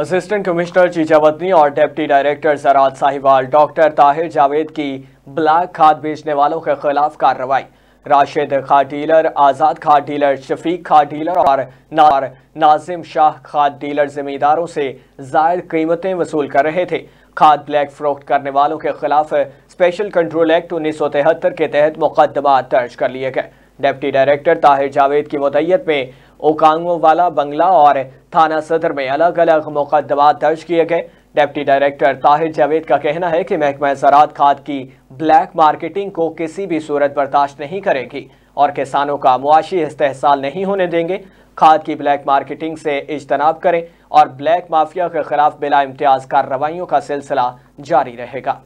assistant commissioner चीचावतनी और deputy director Saraj Sahiwal doctor Tahir Javed की ब्लैक खाद बेचने वालों के खिलाफ कार्रवाई राशिद खाद डीलर आज़ाद खाद डीलर शफीक खाद डीलर और नार नाजिम शाह खाद डीलर जिम्मेदारों से जायद कीमतें वसूल कर रहे थे खाद ब्लैक फरोख्त करने वालों के खिलाफ स्पेशल कंट्रोल एक्ट उन्नीस सौ तिहत्तर के तहत मुकदमा दर्ज कर लिए गए डिप्टी डायरेक्टर ताहिर जावेद की मुदैत में ओकांगों वाला बंगला और थाना सदर में अलग अलग मुकदमा दर्ज किए गए डिप्टी डायरेक्टर ताहिर जावेद का कहना है कि महकमा ज़रात खाद की ब्लैक मार्केटिंग को किसी भी सूरत बर्दाश्त नहीं करेगी और किसानों का मुआशी इस्तेसाल नहीं होने देंगे खाद की ब्लैक मार्केटिंग से इजतनाब करें और ब्लैक माफिया के खिलाफ बिला इम्तियाज कार्रवाइयों का सिलसिला जारी रहेगा